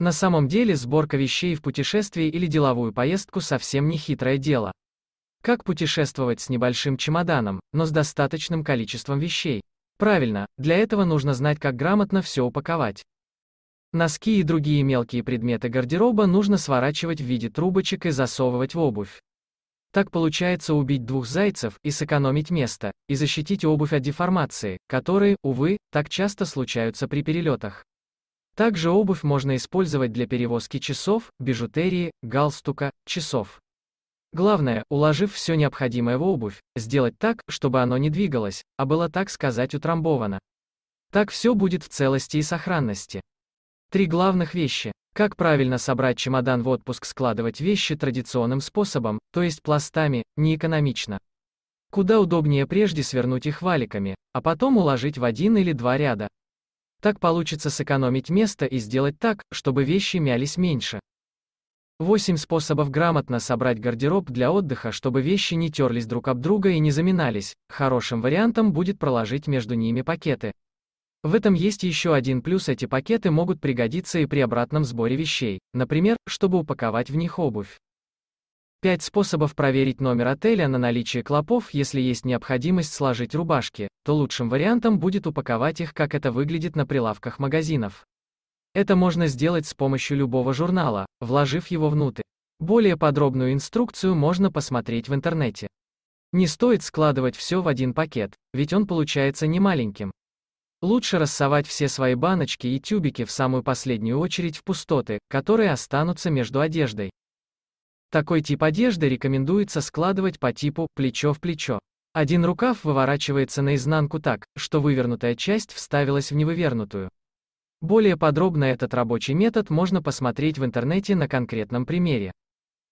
На самом деле сборка вещей в путешествии или деловую поездку совсем не хитрое дело. Как путешествовать с небольшим чемоданом, но с достаточным количеством вещей? Правильно, для этого нужно знать, как грамотно все упаковать. Носки и другие мелкие предметы гардероба нужно сворачивать в виде трубочек и засовывать в обувь. Так получается убить двух зайцев и сэкономить место, и защитить обувь от деформации, которые, увы, так часто случаются при перелетах. Также обувь можно использовать для перевозки часов, бижутерии, галстука, часов. Главное, уложив все необходимое в обувь, сделать так, чтобы оно не двигалось, а было так сказать утрамбовано. Так все будет в целости и сохранности. Три главных вещи. Как правильно собрать чемодан в отпуск складывать вещи традиционным способом, то есть пластами, не экономично. Куда удобнее прежде свернуть их валиками, а потом уложить в один или два ряда. Так получится сэкономить место и сделать так, чтобы вещи мялись меньше. 8 способов грамотно собрать гардероб для отдыха, чтобы вещи не терлись друг об друга и не заминались. Хорошим вариантом будет проложить между ними пакеты. В этом есть еще один плюс, эти пакеты могут пригодиться и при обратном сборе вещей, например, чтобы упаковать в них обувь. 5 способов проверить номер отеля на наличие клопов. Если есть необходимость сложить рубашки, то лучшим вариантом будет упаковать их, как это выглядит на прилавках магазинов. Это можно сделать с помощью любого журнала, вложив его внутрь. Более подробную инструкцию можно посмотреть в интернете. Не стоит складывать все в один пакет, ведь он получается не маленьким. Лучше рассовать все свои баночки и тюбики в самую последнюю очередь в пустоты, которые останутся между одеждой. Такой тип одежды рекомендуется складывать по типу «плечо в плечо». Один рукав выворачивается наизнанку так, что вывернутая часть вставилась в невывернутую. Более подробно этот рабочий метод можно посмотреть в интернете на конкретном примере.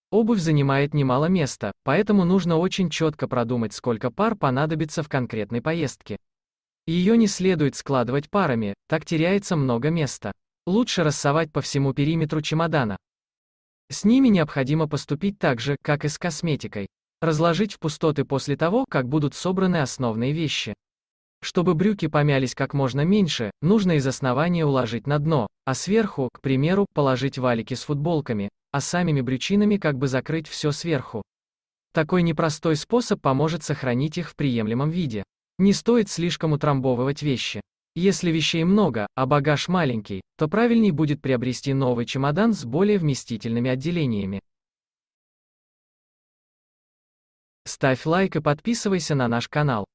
Обувь занимает немало места, поэтому нужно очень четко продумать, сколько пар понадобится в конкретной поездке. Ее не следует складывать парами, так теряется много места. Лучше рассовать по всему периметру чемодана. С ними необходимо поступить так же, как и с косметикой. Разложить в пустоты после того, как будут собраны основные вещи. Чтобы брюки помялись как можно меньше, нужно из основания уложить на дно, а сверху, к примеру, положить валики с футболками, а самими брючинами как бы закрыть все сверху. Такой непростой способ поможет сохранить их в приемлемом виде. Не стоит слишком утрамбовывать вещи. Если вещей много, а багаж маленький, то правильней будет приобрести новый чемодан с более вместительными отделениями. Ставь лайк и подписывайся на наш канал.